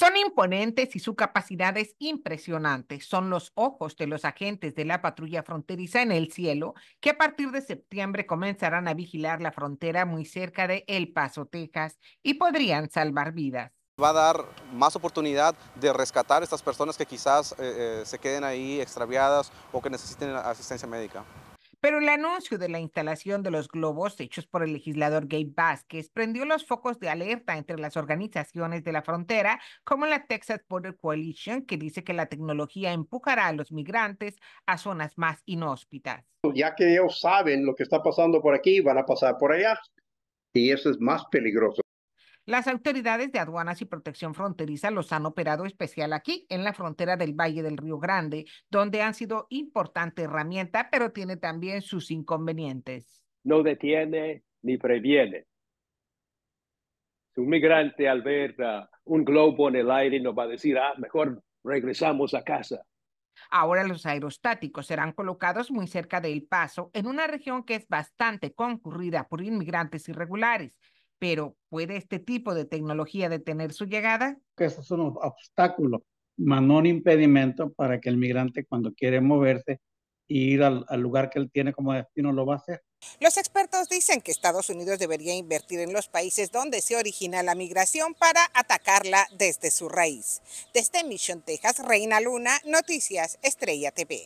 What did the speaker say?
Son imponentes y su capacidad es impresionante. Son los ojos de los agentes de la patrulla fronteriza en el cielo que a partir de septiembre comenzarán a vigilar la frontera muy cerca de El Paso, Texas, y podrían salvar vidas va a dar más oportunidad de rescatar a estas personas que quizás eh, eh, se queden ahí extraviadas o que necesiten asistencia médica. Pero el anuncio de la instalación de los globos hechos por el legislador Gabe Vázquez prendió los focos de alerta entre las organizaciones de la frontera, como la Texas Border Coalition, que dice que la tecnología empujará a los migrantes a zonas más inhóspitas. Ya que ellos saben lo que está pasando por aquí, van a pasar por allá y eso es más peligroso. Las autoridades de aduanas y protección fronteriza los han operado especial aquí, en la frontera del Valle del Río Grande, donde han sido importante herramienta, pero tiene también sus inconvenientes. No detiene ni previene. un migrante al ver uh, un globo en el aire nos va a decir, ah, mejor regresamos a casa. Ahora los aerostáticos serán colocados muy cerca del Paso, en una región que es bastante concurrida por inmigrantes irregulares pero ¿puede este tipo de tecnología detener su llegada? Que eso es un obstáculo, más no un impedimento para que el migrante cuando quiere moverse e ir al, al, lugar que él tiene como destino lo va a hacer. Los expertos dicen que Estados Unidos debería invertir en los países donde se origina la migración para atacarla desde su raíz. Desde Mission, Texas, Reina Luna, Noticias Estrella TV.